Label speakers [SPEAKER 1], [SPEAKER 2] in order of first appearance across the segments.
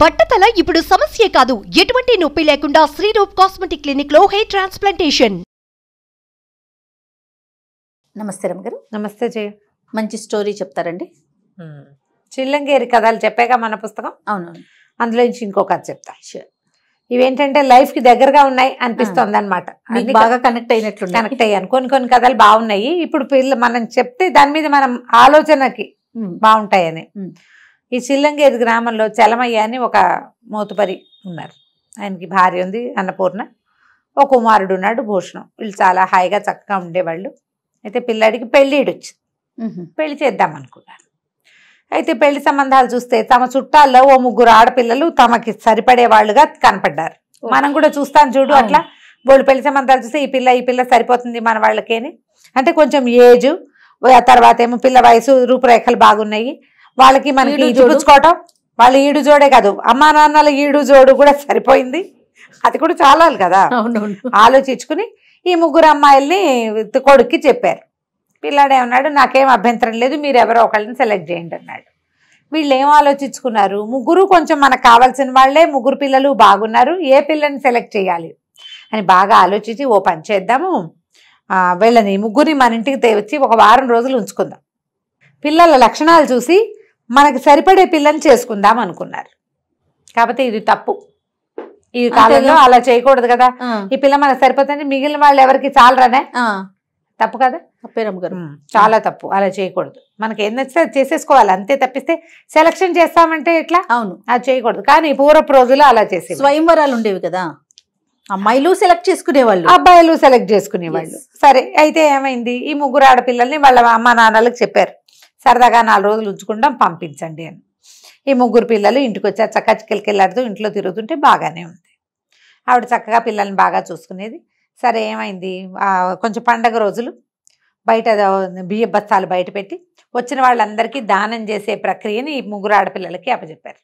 [SPEAKER 1] బట్టతల ఇప్పుడు సమస్య కాదు ఎటువంటి నొప్పి లేకుండా శ్రీరూప్ కాస్మెటిక్ క్లినిక్ లో హెయిర్ ట్రాన్స్ప్లాంటేషన్ నమస్తే రమ్మ గారు నమస్తే జయ మంచి స్టోరీ చెప్తారండి చిల్లంగేరి కథలు చెప్పాక మన పుస్తకం అవును అందులో నుంచి ఇంకో కథ చెప్తా ఇవేంటంటే లైఫ్ కి దగ్గరగా ఉన్నాయి అనిపిస్తుంది అనమాట బాగా కనెక్ట్ అయినట్లు కనెక్ట్ అయ్యాను కొన్ని కొన్ని కథలు బాగున్నాయి ఇప్పుడు పిల్లలు మనం చెప్తే దాని మీద మనం ఆలోచనకి బాగుంటాయని ఈ చిల్లంగేది గ్రామంలో చలమయ్య అని ఒక మోతుపరి ఉన్నారు ఆయనకి భార్య ఉంది అన్నపూర్ణ ఓ కుమారుడు ఉన్నాడు భూషణం వీళ్ళు చాలా హాయిగా చక్కగా ఉండేవాళ్ళు అయితే పిల్లాడికి పెళ్ళిడు వచ్చింది పెళ్లి చేద్దాం అనుకున్నారు అయితే పెళ్లి సంబంధాలు చూస్తే తమ చుట్టాల్లో ఓ ముగ్గురు ఆడపిల్లలు తమకి సరిపడే వాళ్ళుగా కనపడ్డారు మనం కూడా చూస్తాం చూడు అట్లా వాళ్ళు పెళ్లి సంబంధాలు చూస్తే ఈ పిల్ల ఈ పిల్ల సరిపోతుంది మన వాళ్ళకేని అంటే కొంచెం ఏజు తర్వాత ఏమో పిల్ల వయసు రూపురేఖలు బాగున్నాయి వాళ్ళకి మనకి చూపించుకోవటం వాళ్ళ ఈడు జోడే కాదు అమ్మా నాన్నల ఈడు జోడు కూడా సరిపోయింది అది కూడా చాలాలి కదా ఆలోచించుకుని ఈ ముగ్గురు అమ్మాయిల్ని కొడుక్కి చెప్పారు పిల్లాడు ఏమన్నాడు నాకేం అభ్యంతరం లేదు మీరు ఎవరో ఒకళ్ళని సెలెక్ట్ చేయండి అన్నాడు వీళ్ళు ఏం ఆలోచించుకున్నారు ముగ్గురు కొంచెం మనకు కావాల్సిన వాళ్ళే ముగ్గురు పిల్లలు బాగున్నారు ఏ పిల్లని సెలెక్ట్ చేయాలి అని బాగా ఆలోచించి ఓ పని చేద్దాము వీళ్ళని ముగ్గురిని మన ఇంటికి తెచ్చి ఒక వారం రోజులు ఉంచుకుందాం పిల్లల లక్షణాలు చూసి మనకు సరిపడే పిల్లని చేసుకుందాం అనుకున్నారు కాకపోతే ఇది తప్పు ఈ కాలంలో అలా చేయకూడదు కదా ఈ పిల్ల మనకు సరిపోతుంది మిగిలిన వాళ్ళు ఎవరికి చాలరానే తప్పు కదా గారు చాలా తప్పు అలా చేయకూడదు మనకి ఏం నచ్చితే అది చేసేసుకోవాలి అంతే తప్పిస్తే సెలక్షన్ చేస్తామంటే ఎట్లా అవును అది చేయకూడదు కానీ పూర్వపు రోజులు అలా చేసే స్వయంవరాలు ఉండేవి కదా అమ్మాయిలు సెలెక్ట్ చేసుకునేవాళ్ళు అబ్బాయిలు సెలెక్ట్ చేసుకునేవాళ్ళు సరే అయితే ఏమైంది ఈ ముగ్గురు ఆడపిల్లల్ని వాళ్ళ అమ్మ నాన్నలకు చెప్పారు సరదాగా నాలుగు రోజులు ఉంచుకుంటాం పంపించండి అని ఈ ముగ్గురు పిల్లలు ఇంటికి వచ్చారు చక్కగా చికెలికెళ్ళాడుతూ ఇంట్లో తిరుగుతుంటే బాగానే ఉంది ఆవిడ చక్కగా పిల్లల్ని బాగా చూసుకునేది సరే ఏమైంది కొంచెం పండగ రోజులు బయట బియ్య బస్తాలు బయట పెట్టి వచ్చిన వాళ్ళందరికీ దానం చేసే ప్రక్రియని ఈ ముగ్గురు ఆడపిల్లలకి అప్పచెప్పారు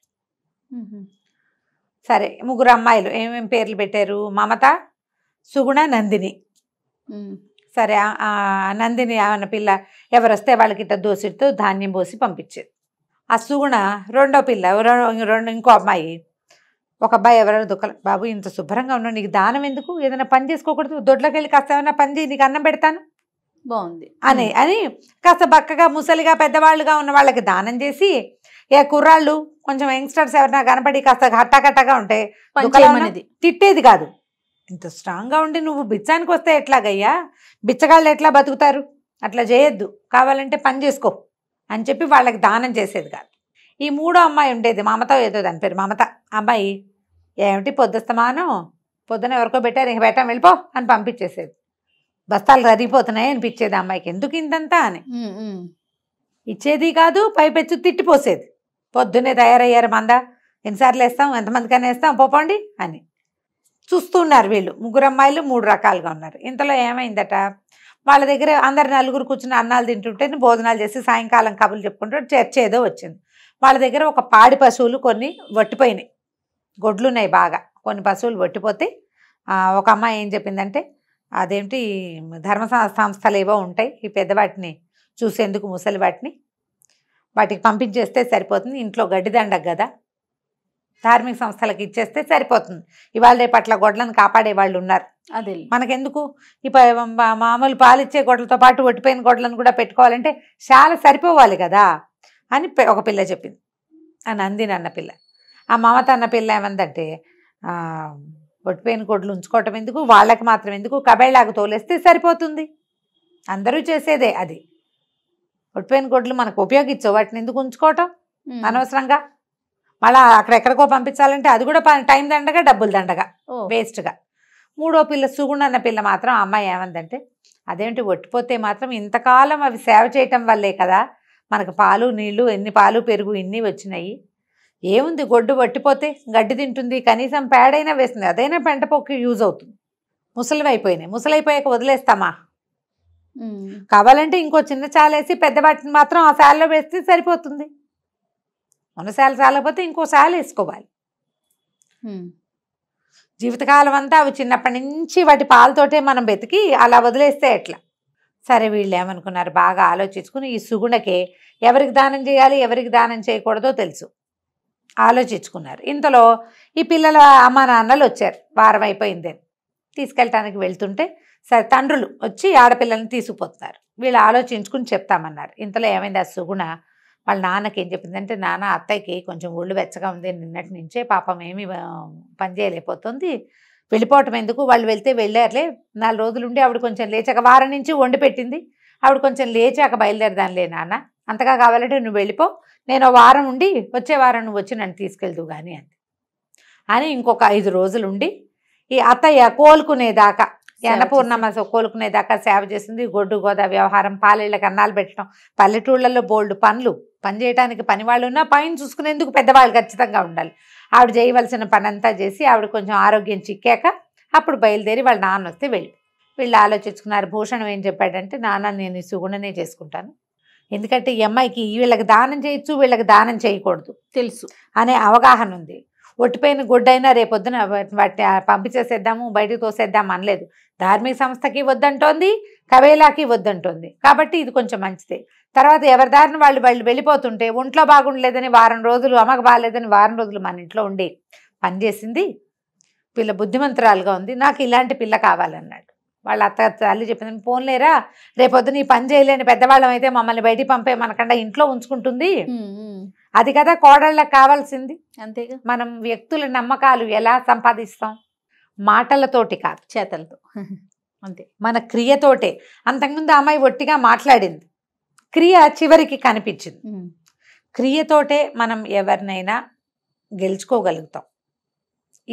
[SPEAKER 1] సరే ముగ్గురు అమ్మాయిలు ఏమేమి పేర్లు పెట్టారు మమత సుగుణ నందిని సరే నందిని అన్న పిల్ల ఎవరు వస్తే వాళ్ళకిట్ట దోసిడితో ధాన్యం పోసి పంపించేది ఆ సుగుణ రెండో పిల్ల రెండు ఇంకో అమ్మాయి ఒక అబ్బాయి ఎవరైనా దుఃఖం బాబు ఇంత శుభ్రంగా ఉన్నావు నీకు దానం ఎందుకు ఏదైనా పని చేసుకోకూడదు దొడ్లోకి వెళ్ళి కాస్త ఏమైనా పని చేయి నీకు అన్నం పెడతాను బాగుంది అని అని కాస్త బక్కగా ముసలిగా పెద్దవాళ్ళుగా ఉన్న వాళ్ళకి దానం చేసి ఏ కుర్రాళ్ళు కొంచెం యంగ్స్టర్స్ ఎవరైనా కనపడి కాస్త కట్టకట్టగా ఉంటే తిట్టేది కాదు ఇంత స్ట్రాంగ్గా ఉండి నువ్వు బిచ్చానికి వస్తే ఎట్లాగయ్యా బిచ్చగాళ్ళు ఎట్లా బతుకుతారు అట్లా చేయొద్దు కావాలంటే పని చేసుకో అని చెప్పి వాళ్ళకి దానం చేసేది కాదు ఈ మూడో అమ్మాయి ఉండేది మమత ఏదో దాని పేరు మమత అమ్మాయి ఏమిటి పొద్దుస్తమానం పొద్దున ఎవరికో పెట్టారు ఇంక పెట్టాం వెళ్ళిపో అని పంపించేసేది బస్తాలు కరిగిపోతున్నాయి అనిపించేది అమ్మాయికి ఎందుకు ఇంతంతా అని ఇచ్చేది కాదు పైపెచ్చు తిట్టిపోసేది పొద్దునే తయారయ్యారు మంద ఎన్నిసార్లు వేస్తాం ఎంతమందికైనా వేస్తాం పోపండి అని చూస్తున్నారు వీళ్ళు ముగ్గురు అమ్మాయిలు మూడు రకాలుగా ఉన్నారు ఇంతలో ఏమైందట వాళ్ళ దగ్గర అందరు నలుగురు కూర్చుని అన్నాలు తింటుంటే భోజనాలు చేసి సాయంకాలం కబులు చెప్పుకుంటూ చర్చ ఏదో వచ్చింది వాళ్ళ దగ్గర ఒక పాడి పశువులు కొన్ని వట్టిపోయినాయి గొడ్లు ఉన్నాయి బాగా కొన్ని పశువులు వట్టిపోతే ఒక అమ్మాయి ఏం చెప్పిందంటే అదేమిటి ధర్మ సంస్థలు ఏవో ఉంటాయి ఈ పెద్దవాటిని చూసేందుకు ముసలి వాటిని వాటికి పంపించేస్తే సరిపోతుంది ఇంట్లో గడ్డిదండకు కదా ధార్మిక సంస్థలకు ఇచ్చేస్తే సరిపోతుంది ఇవాళ రేపు అట్లా గొడ్లను కాపాడే వాళ్ళు ఉన్నారు అదే మనకెందుకు ఇప్పుడు మామూలు పాలిచ్చే గొడ్లతో పాటు ఒట్టిపోయిన గొడ్లను కూడా పెట్టుకోవాలంటే చాలా సరిపోవాలి కదా అని ఒక పిల్ల చెప్పింది అని అందిని అన్న పిల్ల ఆ మమత అన్న పిల్ల ఏమందంటే ఒట్టిపోయిన గొడ్లు ఉంచుకోవటం ఎందుకు వాళ్ళకి మాత్రం ఎందుకు కబేళాకు తోలేస్తే సరిపోతుంది అందరూ చేసేదే అది ఒట్టిపోయిన గొడ్లు మనకు ఉపయోగించవు వాటిని ఎందుకు ఉంచుకోవటం అనవసరంగా మళ్ళీ ఎక్కడికో పంపించాలంటే అది కూడా టైం దండగా డబ్బులు దండగా వేస్ట్గా మూడో పిల్ల సుగుణ అన్న పిల్ల మాత్రం అమ్మాయి ఏమందంటే అదేంటి ఒట్టిపోతే మాత్రం ఇంతకాలం అవి సేవ చేయటం వల్లే కదా మనకు పాలు నీళ్లు ఎన్ని పాలు పెరుగు ఇన్ని వచ్చినాయి ఏముంది గొడ్డు వట్టిపోతే గడ్డి తింటుంది కనీసం పేడైనా వేస్తుంది అదైనా పెంట పొక్కి యూజ్ అవుతుంది ముసలివి అయిపోయినాయి ముసలైపోయాక వదిలేస్తామా కావాలంటే ఇంకో చిన్న చాలేసి పెద్ద వాటిని మాత్రం ఆ శాలలో వేస్తే సరిపోతుంది ఉన్నసారి చాలకపోతే ఇంకోసారి వేసుకోవాలి జీవితకాలం అంతా అవి చిన్నప్పటి నుంచి వాటి పాలతోటే మనం బతికి అలా వదిలేస్తే ఎట్లా సరే వీళ్ళు ఏమనుకున్నారు బాగా ఆలోచించుకుని ఈ సుగుణకే ఎవరికి దానం చేయాలి ఎవరికి దానం చేయకూడదో తెలుసు ఆలోచించుకున్నారు ఇంతలో ఈ పిల్లల అమ్మ నాన్నలు వచ్చారు వారం అయిపోయింది తీసుకెళ్ళటానికి వెళ్తుంటే సరే తండ్రులు వచ్చి ఆడపిల్లల్ని తీసుకుపోతున్నారు వీళ్ళు ఆలోచించుకుని చెప్తామన్నారు ఇంతలో ఏమైంది ఆ సుగుణ వాళ్ళ నాన్నకి ఏం చెప్పిందంటే నాన్న అత్తయ్యకి కొంచెం ఒళ్ళు వెచ్చగా ఉంది నిన్నటి నుంచే పాపం ఏమి పని చేయలేకపోతుంది వెళ్ళిపోవటం ఎందుకు వాళ్ళు వెళ్తే వెళ్ళారులే నాలుగు రోజులు ఉండి ఆవిడ కొంచెం లేచాక వారం నుంచి వండి పెట్టింది ఆవిడ కొంచెం లేచాక బయలుదేరదానిలే నాన్న అంతగా కావాలంటే నువ్వు వెళ్ళిపో నేను వారం ఉండి వచ్చే వారం నువ్వు వచ్చి నన్ను తీసుకెళ్దు కానీ అంది అని ఇంకొక ఐదు రోజులు ఉండి ఈ అత్తయ్య కోలుకునేదాకా కోలుకునే కోలుకునేదాకా సేవ చేసింది గొడ్డు గోదా వ్యవహారం పాలేళ్ళకి అన్నాలు పెట్టడం పల్లెటూళ్ళల్లో బోల్డ్ పనులు పని చేయడానికి పనివాళ్ళు ఉన్నా పైన చూసుకునేందుకు పెద్దవాళ్ళు ఖచ్చితంగా ఉండాలి ఆవిడ చేయవలసిన పనంతా చేసి ఆవిడ కొంచెం ఆరోగ్యం చిక్కాక అప్పుడు బయలుదేరి వాళ్ళ నాన్న వస్తే వెళ్ళి వీళ్ళు ఆలోచించుకున్నారు భూషణం ఏం చెప్పాడంటే నాన్న నేను ఈ సుగుణనే చేసుకుంటాను ఎందుకంటే ఈ అమ్మాయికి వీళ్ళకి దానం చేయొచ్చు వీళ్ళకి దానం చేయకూడదు తెలుసు అనే అవగాహన ఉంది ఒట్టిపోయిన గుడ్డైనా రేపొద్దున వాటిని పంపించేసేద్దాము బయటకు తోసేద్దాము అనలేదు ధార్మిక సంస్థకి వద్దంటోంది కవేలాకి వద్దంటోంది కాబట్టి ఇది కొంచెం మంచిదే తర్వాత ఎవరి వాళ్ళు వాళ్ళు వెళ్ళిపోతుంటే ఒంట్లో బాగుండలేదని వారం రోజులు అమ్మకు బాగాలేదని వారం రోజులు మన ఇంట్లో ఉండి పనిచేసింది పిల్ల బుద్ధిమంతురాలుగా ఉంది నాకు ఇలాంటి పిల్ల కావాలన్నాడు వాళ్ళ అత్త తల్లి చెప్పింది పోన్లేరా రేపొద్దు నీ పని చేయలేని పెద్దవాళ్ళం అయితే మమ్మల్ని బయటికి పంపే మనకంటే ఇంట్లో ఉంచుకుంటుంది అది కదా కోడళ్ళకు కావాల్సింది అంతేగా మనం వ్యక్తుల నమ్మకాలు ఎలా సంపాదిస్తాం మాటలతోటి కాదు చేతలతో అంతే మన క్రియతోటే అంతకుముందు అమ్మాయి ఒట్టిగా మాట్లాడింది క్రియ చివరికి కనిపించింది క్రియతోటే మనం ఎవరినైనా గెలుచుకోగలుగుతాం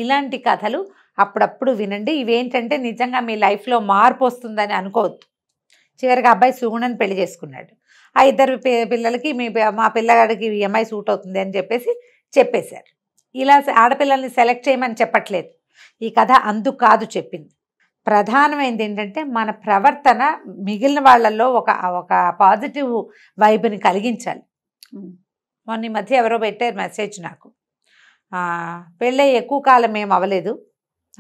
[SPEAKER 1] ఇలాంటి కథలు అప్పుడప్పుడు వినండి ఇవేంటంటే నిజంగా మీ లైఫ్లో మార్పు వస్తుందని అనుకోవద్దు చివరికి అబ్బాయి సుగుణని పెళ్లి చేసుకున్నాడు ఆ ఇద్దరు పిల్లలకి మీ మా పిల్లగాడికి ఈఎంఐ సూట్ అవుతుంది అని చెప్పేసి చెప్పేశారు ఇలా ఆడపిల్లల్ని సెలెక్ట్ చేయమని చెప్పట్లేదు ఈ కథ అందు కాదు చెప్పింది ప్రధానమైనది ఏంటంటే మన ప్రవర్తన మిగిలిన వాళ్ళల్లో ఒక ఒక పాజిటివ్ వైబ్ని కలిగించాలి మొన్న ఈ మధ్య ఎవరో పెట్టారు మెసేజ్ నాకు పెళ్ళే ఎక్కువ కాలం ఏం అవ్వలేదు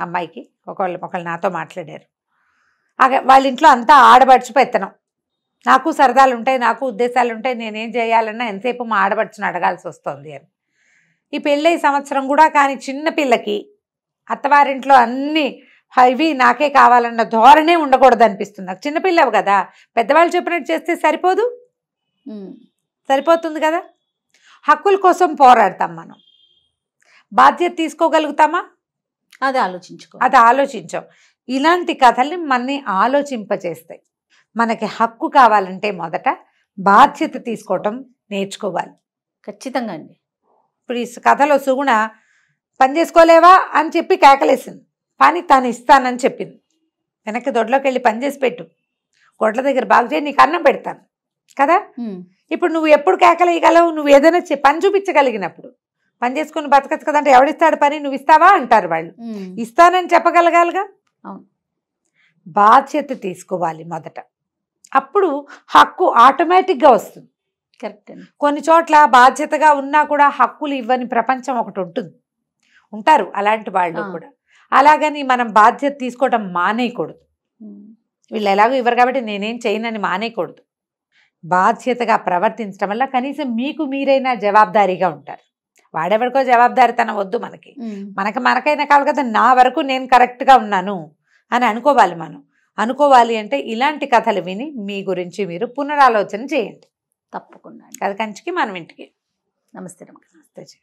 [SPEAKER 1] అమ్మాయికి ఒకళ్ళు ఒకళ్ళు నాతో మాట్లాడారు వాళ్ళ ఇంట్లో అంతా ఆడబడుచు పెత్తనం నాకు సరదాలు ఉంటాయి నాకు ఉద్దేశాలు ఉంటాయి నేనేం చేయాలన్నా ఎంతసేపు మా ఆడపడుచుని అడగాల్సి వస్తుంది అని ఈ పెళ్ళై సంవత్సరం కూడా కానీ చిన్న పిల్లకి అత్తవారింట్లో అన్నీ ఇవి నాకే కావాలన్న ధోరణే ఉండకూడదు అనిపిస్తుంది నాకు చిన్నపిల్లవు కదా పెద్దవాళ్ళు చెప్పినట్టు చేస్తే సరిపోదు సరిపోతుంది కదా హక్కుల కోసం పోరాడతాం మనం బాధ్యత తీసుకోగలుగుతామా అది ఆలోచించుకో అది ఆలోచించాం ఇలాంటి కథల్ని మనని ఆలోచింపచేస్తాయి మనకి హక్కు కావాలంటే మొదట బాధ్యత తీసుకోవటం నేర్చుకోవాలి ఖచ్చితంగా అండి ఇప్పుడు ఈ కథలో సుగుణ పని చేసుకోలేవా అని చెప్పి కేకలేసింది పని తాను ఇస్తానని చెప్పింది వెనక్కి దొడ్లోకి వెళ్ళి పని చేసి పెట్టు గొడ్ల దగ్గర బాగు చేయి నీకు అన్నం పెడతాను కదా ఇప్పుడు నువ్వు ఎప్పుడు కేకలేయగలవు నువ్వు ఏదైనా పని చూపించగలిగినప్పుడు పని చేసుకుని బతకచ్చు కదంటే ఎవడిస్తాడు పని నువ్వు ఇస్తావా అంటారు వాళ్ళు ఇస్తానని చెప్పగలగాలిగా బాధ్యత తీసుకోవాలి మొదట అప్పుడు హక్కు ఆటోమేటిక్గా వస్తుంది కరెక్ట్ కొన్ని చోట్ల బాధ్యతగా ఉన్నా కూడా హక్కులు ఇవ్వని ప్రపంచం ఒకటి ఉంటుంది ఉంటారు అలాంటి వాళ్ళు కూడా అలాగని మనం బాధ్యత తీసుకోవడం మానేయకూడదు వీళ్ళు ఎలాగో ఇవ్వరు కాబట్టి నేనేం చేయనని మానేయకూడదు బాధ్యతగా ప్రవర్తించడం వల్ల కనీసం మీకు మీరైనా జవాబారీగా ఉంటారు వాడెవరికో జవాబారితనం వద్దు మనకి మనకి మనకైనా కావాలి కదా నా వరకు నేను కరెక్ట్గా ఉన్నాను అని అనుకోవాలి మనం అనుకోవాలి అంటే ఇలాంటి కథలు విని మీ గురించి మీరు పునరాలోచన చేయండి తప్పకుండా కథ కంచికి మనం ఇంటికి నమస్తే నమస్తే